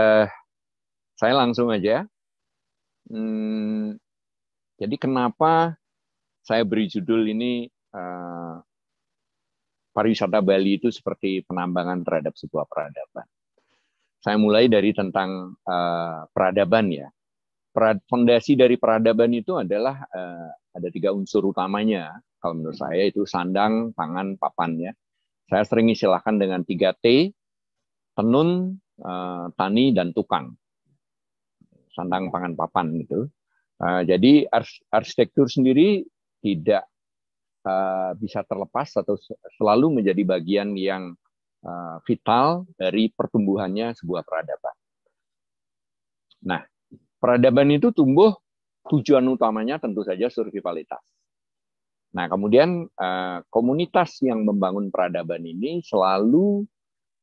eh, saya langsung aja. Hmm, jadi kenapa saya beri judul ini eh, pariwisata Bali itu seperti penambangan terhadap sebuah peradaban. Saya mulai dari tentang eh, peradaban ya. Fondasi dari peradaban itu adalah eh, ada tiga unsur utamanya kalau menurut saya itu sandang, pangan, papan ya. Saya sering istilahkan dengan tiga t tenun, Eh, tani dan tukang sandang pangan papan gitu. Eh, jadi arsitektur sendiri tidak eh, bisa terlepas atau selalu menjadi bagian yang vital dari pertumbuhannya sebuah peradaban. Nah, peradaban itu tumbuh tujuan utamanya tentu saja survivalitas. Nah, kemudian komunitas yang membangun peradaban ini selalu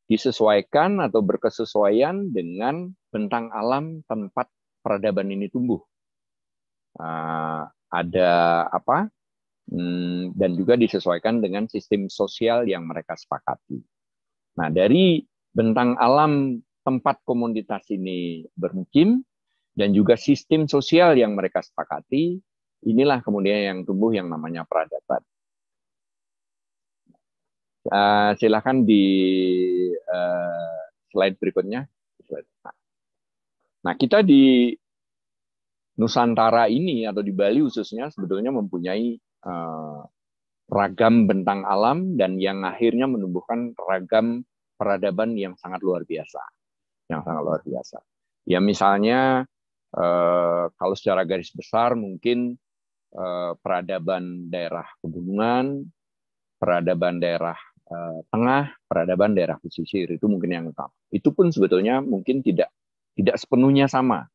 disesuaikan atau berkesesuaian dengan bentang alam tempat peradaban ini tumbuh. Uh, ada apa? Hmm, dan juga disesuaikan dengan sistem sosial yang mereka sepakati. Nah, dari bentang alam tempat komunitas ini bermukim dan juga sistem sosial yang mereka sepakati, inilah kemudian yang tumbuh yang namanya peradaban. Eh, silahkan di uh, slide berikutnya. Nah. nah, kita di Nusantara ini atau di Bali khususnya sebetulnya mempunyai uh, ragam bentang alam dan yang akhirnya menumbuhkan ragam peradaban yang sangat luar biasa, yang sangat luar biasa. Ya misalnya uh, kalau secara garis besar mungkin uh, peradaban daerah pegunungan, peradaban daerah Eh, tengah, peradaban daerah pesisir itu mungkin yang utama. Itu pun sebetulnya mungkin tidak tidak sepenuhnya sama.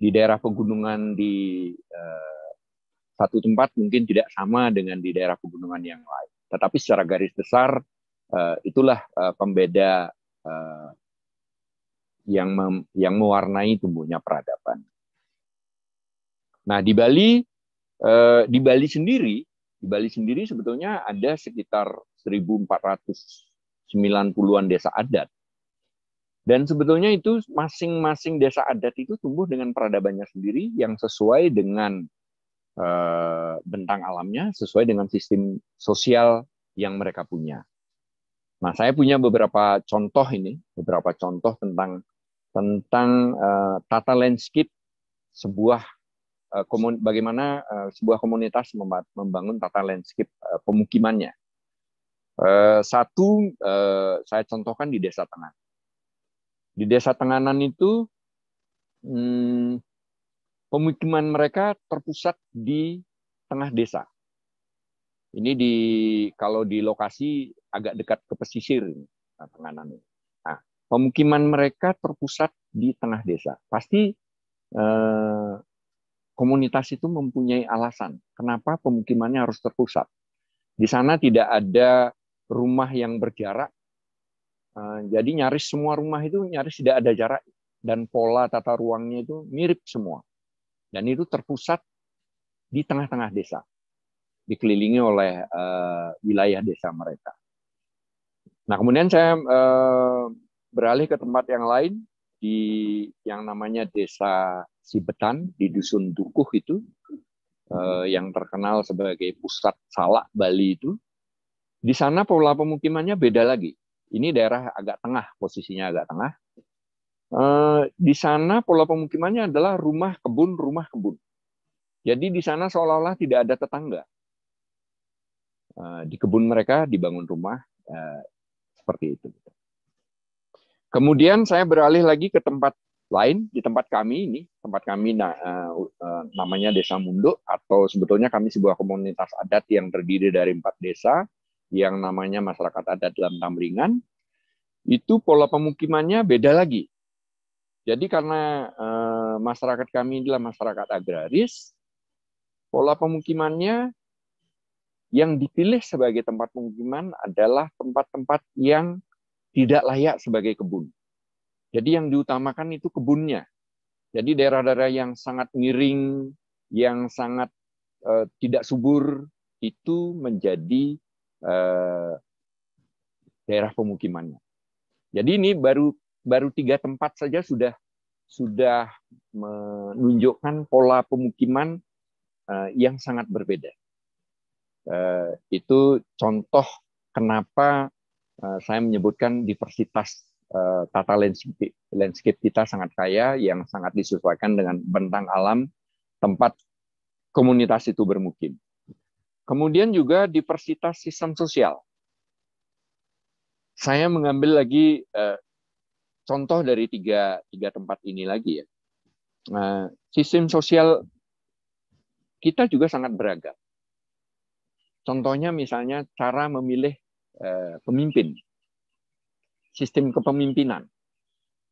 Di daerah pegunungan di eh, satu tempat mungkin tidak sama dengan di daerah pegunungan yang lain. Tetapi secara garis besar eh, itulah eh, pembeda eh, yang mem, yang mewarnai tumbuhnya peradaban. Nah, di Bali eh, di Bali sendiri, di Bali sendiri sebetulnya ada sekitar 1490-an desa adat. Dan sebetulnya itu masing-masing desa adat itu tumbuh dengan peradabannya sendiri yang sesuai dengan uh, bentang alamnya, sesuai dengan sistem sosial yang mereka punya. Nah, saya punya beberapa contoh ini, beberapa contoh tentang tentang uh, tata landscape sebuah uh, bagaimana uh, sebuah komunitas membangun tata landscape uh, pemukimannya. Eh, satu, eh, saya contohkan di Desa Tengah. Di Desa Tenganan itu, hmm, pemukiman mereka terpusat di tengah desa. Ini di kalau di lokasi agak dekat ke pesisir nah, Tenganan ini. Nah, pemukiman mereka terpusat di tengah desa. Pasti eh, komunitas itu mempunyai alasan kenapa pemukimannya harus terpusat. Di sana tidak ada rumah yang berjarak. Eh, jadi nyaris semua rumah itu nyaris tidak ada jarak dan pola tata ruangnya itu mirip semua. Dan itu terpusat di tengah-tengah desa, dikelilingi oleh eh, wilayah desa mereka. Nah kemudian saya eh, beralih ke tempat yang lain di yang namanya desa Sibetan di dusun Dukuh itu yang terkenal sebagai pusat salak Bali itu di sana pola pemukimannya beda lagi. Ini daerah agak tengah, posisinya agak tengah. Eh, di sana pola pemukimannya adalah rumah kebun, rumah kebun. Jadi di sana seolah-olah tidak ada tetangga. Eh, di kebun mereka dibangun rumah eh, seperti itu. Kemudian saya beralih lagi ke tempat lain di tempat kami ini, tempat kami namanya Desa Munduk atau sebetulnya kami sebuah komunitas adat yang terdiri dari empat desa yang namanya masyarakat adat dalam Tamringan, itu pola pemukimannya beda lagi. Jadi karena e, masyarakat kami adalah masyarakat agraris, pola pemukimannya yang dipilih sebagai tempat pemukiman adalah tempat-tempat yang tidak layak sebagai kebun. Jadi yang diutamakan itu kebunnya. Jadi daerah-daerah yang sangat miring, yang sangat e, tidak subur itu menjadi Eh, daerah pemukimannya. Jadi ini baru baru tiga tempat saja sudah sudah menunjukkan pola pemukiman eh, yang sangat berbeda. Eh, itu contoh kenapa saya menyebutkan diversitas tata landscape, landscape kita sangat kaya yang sangat disesuaikan dengan bentang alam tempat komunitas itu bermukim. Kemudian juga diversitas sistem sosial. Saya mengambil lagi eh, contoh dari tiga, tiga tempat ini lagi ya. Nah, sistem sosial kita juga sangat beragam. Contohnya misalnya cara memilih eh, pemimpin, sistem kepemimpinan.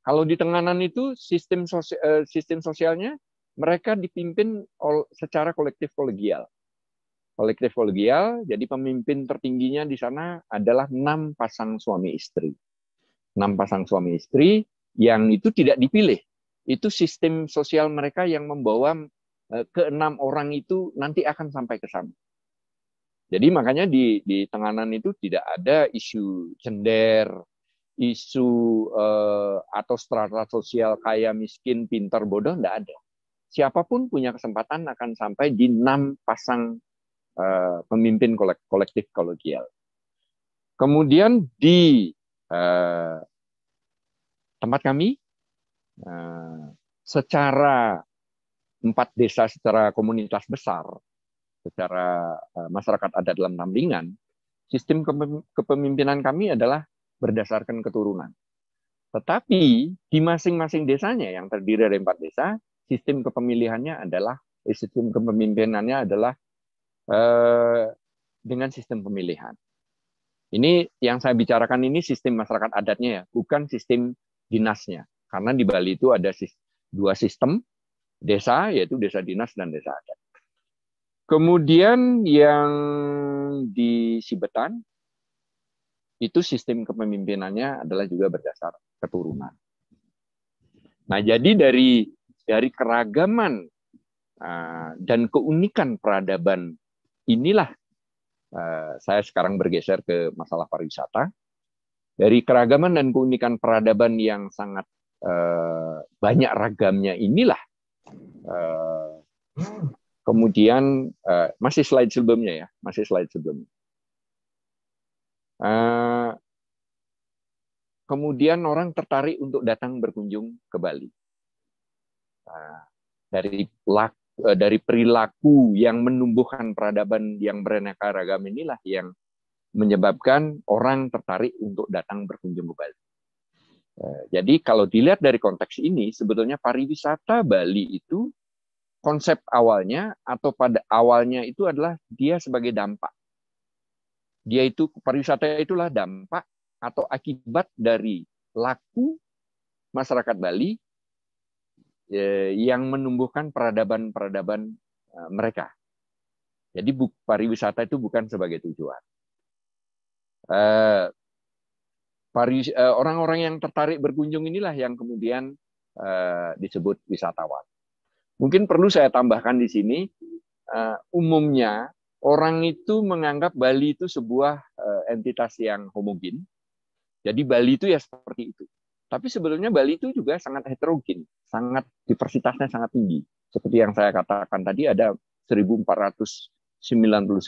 Kalau di tenganan itu sistem sosial, eh, sistem sosialnya mereka dipimpin secara kolektif kolegial kolektif kolegial, jadi pemimpin tertingginya di sana adalah enam pasang suami istri. Enam pasang suami istri yang itu tidak dipilih. Itu sistem sosial mereka yang membawa eh, ke enam orang itu nanti akan sampai ke sana. Jadi makanya di, di tenganan itu tidak ada isu cender isu eh, atau strata sosial kaya miskin pintar bodoh tidak ada. Siapapun punya kesempatan akan sampai di enam pasang Eh, pemimpin kolektif kolegial. Kemudian di uh, tempat kami, uh, secara empat desa secara komunitas besar, secara uh, masyarakat ada dalam Namlingan, sistem kepemimpinan kami adalah berdasarkan keturunan. Tetapi di masing-masing desanya yang terdiri dari empat desa, sistem kepemilihannya adalah sistem kepemimpinannya adalah Eh, dengan sistem pemilihan. Ini yang saya bicarakan ini sistem masyarakat adatnya ya, bukan sistem dinasnya. Karena di Bali itu ada dua sistem desa, yaitu desa dinas dan desa adat. Kemudian yang di Sibetan, itu sistem kepemimpinannya adalah juga berdasar keturunan. Nah, jadi dari dari keragaman ah, dan keunikan peradaban inilah eh, saya sekarang bergeser ke masalah pariwisata. Dari keragaman dan keunikan peradaban yang sangat eh, banyak ragamnya inilah eh, kemudian masih slide sebelumnya ya, masih slide sebelumnya. Kemudian orang tertarik untuk datang berkunjung ke Bali. Dari Eh, dari perilaku yang menumbuhkan peradaban yang beraneka ragam inilah yang menyebabkan orang tertarik untuk datang berkunjung ke Bali. Eh, jadi kalau dilihat dari konteks ini, sebetulnya pariwisata Bali itu konsep awalnya atau pada awalnya itu adalah dia sebagai dampak. Dia itu pariwisata itulah dampak atau akibat dari laku masyarakat Bali Eh, yang menumbuhkan peradaban-peradaban eh, mereka. Jadi pariwisata itu bukan sebagai tujuan. Eh, orang-orang yang tertarik berkunjung inilah yang kemudian disebut wisatawan. Mungkin perlu saya tambahkan di sini, umumnya orang itu menganggap Bali itu sebuah entitas yang homogen. Jadi Bali itu ya seperti itu. Tapi sebelumnya Bali itu juga sangat heterogen, sangat diversitasnya sangat tinggi. Seperti yang saya katakan tadi ada 1490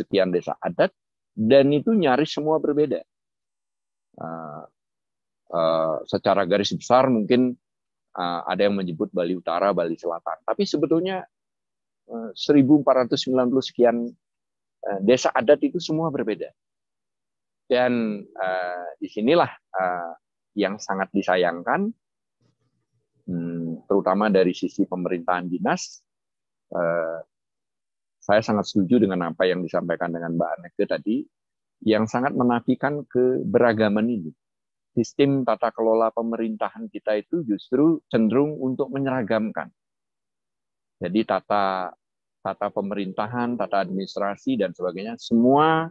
sekian desa adat dan itu nyaris semua berbeda. Uh, uh, secara garis besar mungkin uh, ada yang menyebut Bali Utara, Bali Selatan, tapi sebetulnya uh, 1490 sekian uh, desa adat itu semua berbeda. Dan uh, disinilah uh, yang sangat disayangkan, hmm, terutama dari sisi pemerintahan dinas. Eh, saya sangat setuju dengan apa yang disampaikan dengan Mbak Aneke tadi, yang sangat menafikan keberagaman ini. Sistem tata kelola pemerintahan kita itu justru cenderung untuk menyeragamkan. Jadi tata tata pemerintahan, tata administrasi dan sebagainya semua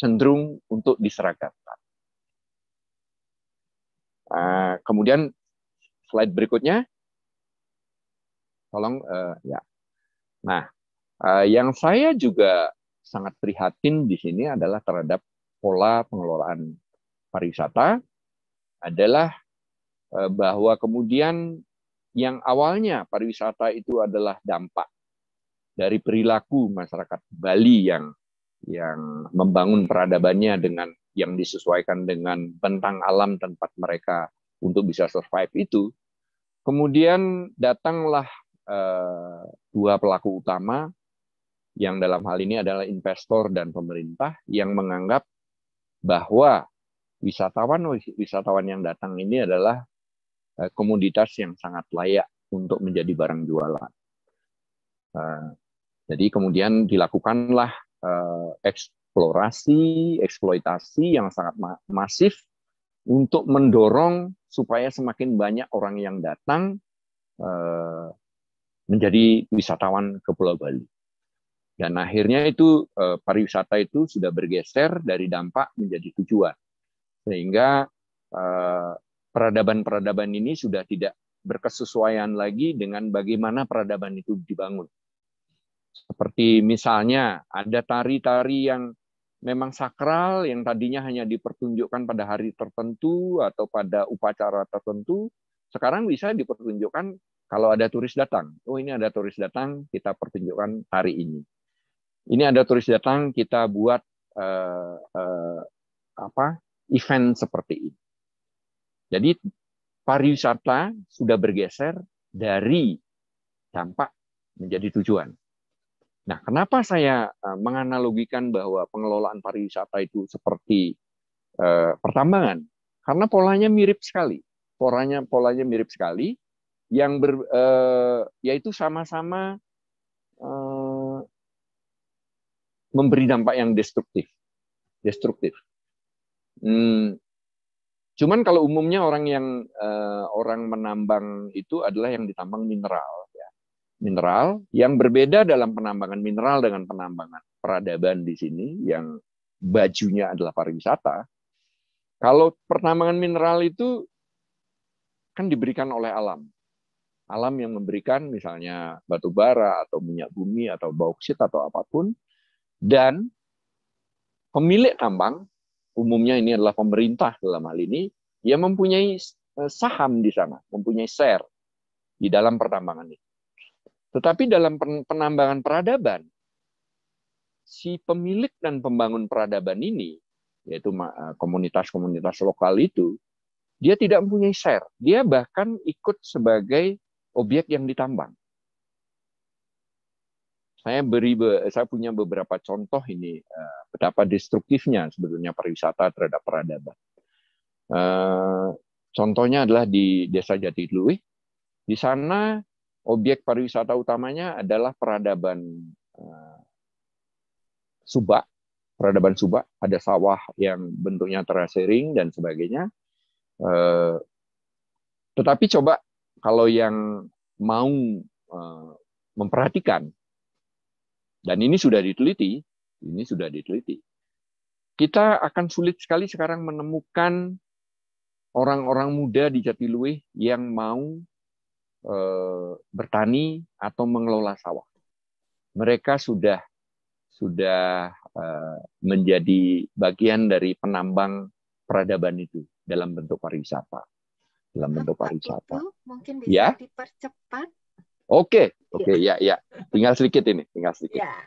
cenderung untuk diseragamkan. Eh, kemudian slide berikutnya, tolong uh, ya. Nah, uh, yang saya juga sangat prihatin di sini adalah terhadap pola pengelolaan pariwisata adalah uh, bahwa kemudian yang awalnya pariwisata itu adalah dampak dari perilaku masyarakat Bali yang yang membangun peradabannya dengan yang disesuaikan dengan bentang alam tempat mereka untuk bisa survive itu. Kemudian datanglah eh, dua pelaku utama yang dalam hal ini adalah investor dan pemerintah yang menganggap bahwa wisatawan-wisatawan yang datang ini adalah eh, komoditas yang sangat layak untuk menjadi barang jualan. Eh, jadi kemudian dilakukanlah eksplorasi, eksploitasi yang sangat ma masif untuk mendorong supaya semakin banyak orang yang datang uh, menjadi wisatawan ke Pulau Bali. Dan akhirnya itu uh, pariwisata itu sudah bergeser dari dampak menjadi tujuan. Sehingga peradaban eh, peradaban-peradaban ini sudah tidak berkesesuaian lagi dengan bagaimana peradaban itu dibangun. Seperti misalnya ada tari-tari yang memang sakral yang tadinya hanya dipertunjukkan pada hari tertentu atau pada upacara tertentu, sekarang bisa dipertunjukkan kalau ada turis datang. Oh ini ada turis datang, kita pertunjukkan hari ini. Ini ada turis datang, kita buat uh, uh, apa event seperti ini. Jadi pariwisata sudah bergeser dari dampak menjadi tujuan. Nah, kenapa saya eh, menganalogikan bahwa pengelolaan pariwisata itu seperti eh, pertambangan? Karena polanya mirip sekali. Polanya polanya mirip sekali yang ber, eh, yaitu sama-sama eh, memberi dampak yang destruktif. Destruktif. Hmm, Cuman kalau umumnya orang yang uh, orang menambang itu adalah yang ditambang mineral mineral yang berbeda dalam penambangan mineral dengan penambangan peradaban di sini yang bajunya adalah pariwisata. Kalau penambangan mineral itu kan diberikan oleh alam. Alam yang memberikan misalnya batu bara atau minyak bumi atau bauksit atau apapun dan pemilik tambang umumnya ini adalah pemerintah dalam hal ini yang mempunyai eh, saham di sana, mempunyai share di dalam pertambangan itu. Tetapi dalam penambangan peradaban, si pemilik dan pembangun peradaban ini, yaitu eh, komunitas-komunitas lokal itu, dia tidak mempunyai share. Dia bahkan ikut sebagai objek yang ditambang. Saya beri, saya punya beberapa contoh ini eh, betapa destruktifnya sebetulnya pariwisata terhadap peradaban. Eh, contohnya adalah di Desa jatiluwih Di sana objek pariwisata utamanya adalah peradaban eh, Subak, peradaban Subak ada sawah yang bentuknya terasering dan sebagainya. Eh, tetapi coba kalau yang mau eh, memperhatikan dan ini sudah diteliti, ini sudah diteliti. Kita akan sulit sekali sekarang menemukan orang-orang muda di Jatiluwe yang mau Eh, bertani atau mengelola sawah. Mereka sudah sudah eh, menjadi bagian dari penambang peradaban itu dalam bentuk pariwisata. Dalam bentuk pariwisata. mungkin bisa ya? dipercepat. Oke, iya. oke okay, ya. ya ya. Tinggal sedikit ini, tinggal sedikit. Ya.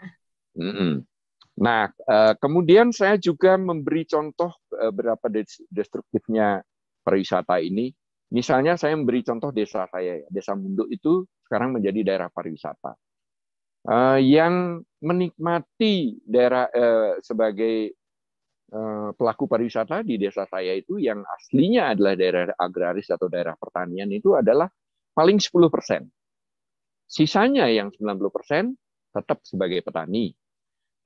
Mm -mm. Nah, eh, kemudian saya juga memberi contoh berapa destruktifnya pariwisata ini Misalnya saya memberi contoh desa saya, ya, desa Munduk itu sekarang menjadi daerah pariwisata. Eh, yang menikmati daerah eh, sebagai eh, pelaku pariwisata di desa saya itu yang aslinya adalah daerah agraris atau daerah pertanian itu adalah paling 10 persen. Sisanya yang 90 persen tetap sebagai petani.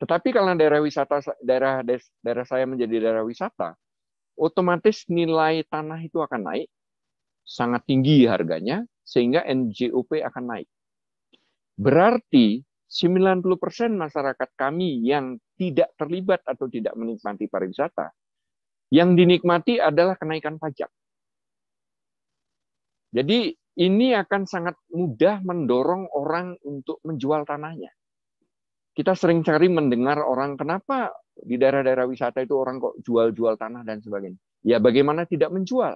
Tetapi kalau daerah wisata daerah daerah saya menjadi daerah wisata, otomatis nilai tanah itu akan naik sangat tinggi harganya, sehingga NJOP akan naik. Berarti 90% masyarakat kami yang tidak terlibat atau tidak menikmati pariwisata, yang dinikmati adalah kenaikan pajak. Jadi ini akan sangat mudah mendorong orang untuk menjual tanahnya. Kita sering cari mendengar orang kenapa di daerah-daerah wisata itu orang kok jual-jual tanah dan sebagainya. Ya bagaimana tidak menjual?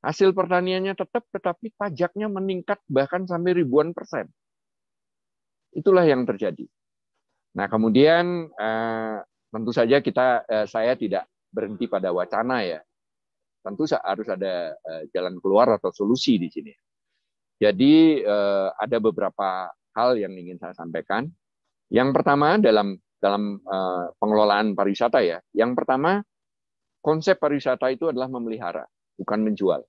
Hasil pertaniannya tetap, tetapi pajaknya meningkat bahkan sampai ribuan persen. Itulah yang terjadi. Nah, kemudian eh, tentu saja kita eh, saya tidak berhenti pada wacana ya. Tentu harus ada eh, jalan keluar atau solusi di sini. Jadi ada beberapa hal yang ingin saya sampaikan. Yang pertama dalam dalam pengelolaan pariwisata ya. Yang pertama konsep pariwisata itu adalah memelihara bukan menjual.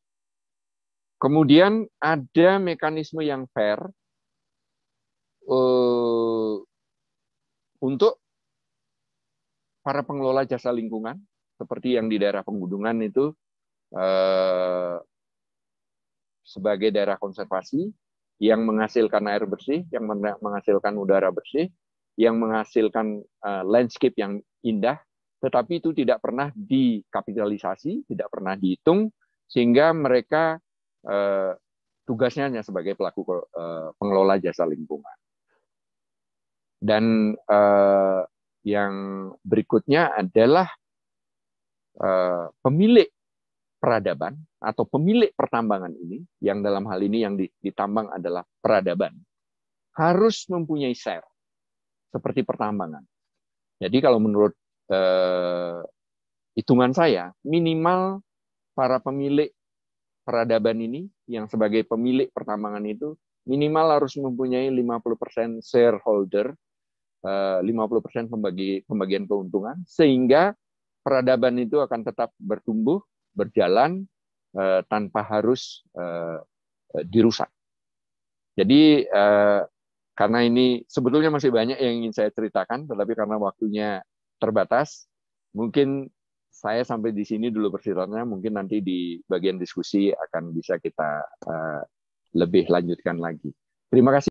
Kemudian ada mekanisme yang fair uh, untuk para pengelola jasa lingkungan, seperti yang di daerah Penggudungan itu uh, sebagai daerah konservasi yang menghasilkan air bersih, yang menghasilkan udara bersih, yang menghasilkan uh, landscape yang indah, tetapi itu tidak pernah dikapitalisasi, tidak pernah dihitung, sehingga mereka eh, tugasnya hanya sebagai pelaku eh, pengelola jasa lingkungan. Dan eh, yang berikutnya adalah eh, pemilik peradaban atau pemilik pertambangan ini, yang dalam hal ini yang ditambang adalah peradaban, harus mempunyai share seperti pertambangan. Jadi kalau menurut eh, hitungan saya minimal para pemilik peradaban ini yang sebagai pemilik pertambangan itu minimal harus mempunyai 50% shareholder, 50% eh, pembagi pembagian keuntungan sehingga peradaban itu akan tetap bertumbuh, berjalan eh, tanpa harus eh, dirusak. Jadi karena ini sebetulnya masih banyak yang ingin saya ceritakan tetapi karena waktunya terbatas, mungkin saya sampai di sini dulu persiratannya. Mungkin nanti di bagian diskusi akan bisa kita uh, lebih lanjutkan lagi. Terima kasih.